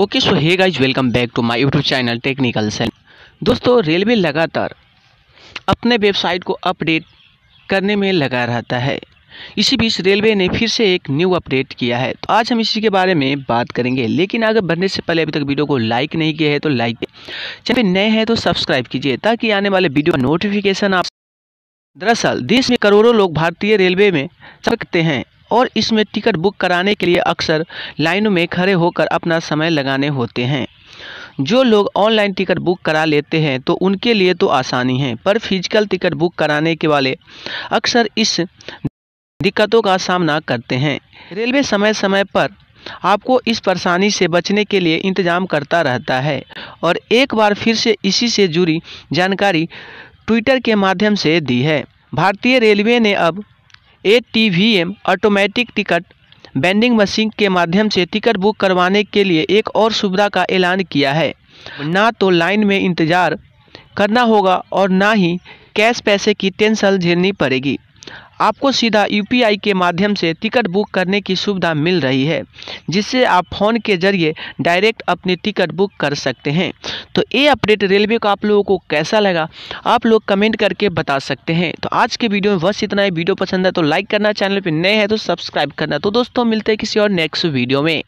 okay so hey guys welcome back to my YouTube channel Technical Cell दोस्तों railway लगातार अपने website को update करने में लगा रहता है इसी बीच रेलवे ने फिर से एक न्यू अपडेट किया है तो आज हम इसी के बारे में बात करेंगे लेकिन अगर बनने से पहले अभी तक वीडियो को लाइक नहीं किया है तो लाइक चैनल नए हैं तो सब्सक्राइब कीजिए ताकि आने वाले वीडियो का नोटिफिकेशन आप दरअसल देश में करोड़ों लोग भारतीय रेलवे में सकते हैं और इसमें टिकट बुक कराने के लिए अक्सर लाइनों में खड़े होकर अपना समय लगाने होते हैं जो लोग ऑनलाइन टिकट बुक करा लेते हैं तो उनके लिए तो आसानी है पर फिजिकल टिकट बुक कराने के वाले अक्सर इस दिक्कतों का सामना करते हैं रेलवे समय समय पर आपको इस परेशानी से बचने के लिए इंतजाम करता रहता है और एक बार फिर से इसी से जुड़ी जानकारी ट्विटर के माध्यम से दी है भारतीय रेलवे ने अब A T V M automatic ticket vending machine के माध्यम से टिकट बुक करवाने के लिए एक और सुविधा का ऐलान किया है ना तो लाइन में इंतज़ार करना होगा और ना ही कैश पैसे की टेंशन झेलनी पड़ेगी आपको सीधा यूपीआई के माध्यम से टिकट बुक करने की सुविधा मिल रही है जिससे आप फ़ोन के जरिए डायरेक्ट अपनी टिकट बुक कर सकते हैं तो ये अपडेट रेलवे को आप लोगों को कैसा लगा आप लोग कमेंट करके बता सकते हैं तो आज के वीडियो में बस इतना ही वीडियो पसंद है तो लाइक करना चैनल पर नए हैं तो सब्सक्राइब करना तो दोस्तों मिलते हैं किसी और नेक्स्ट वीडियो में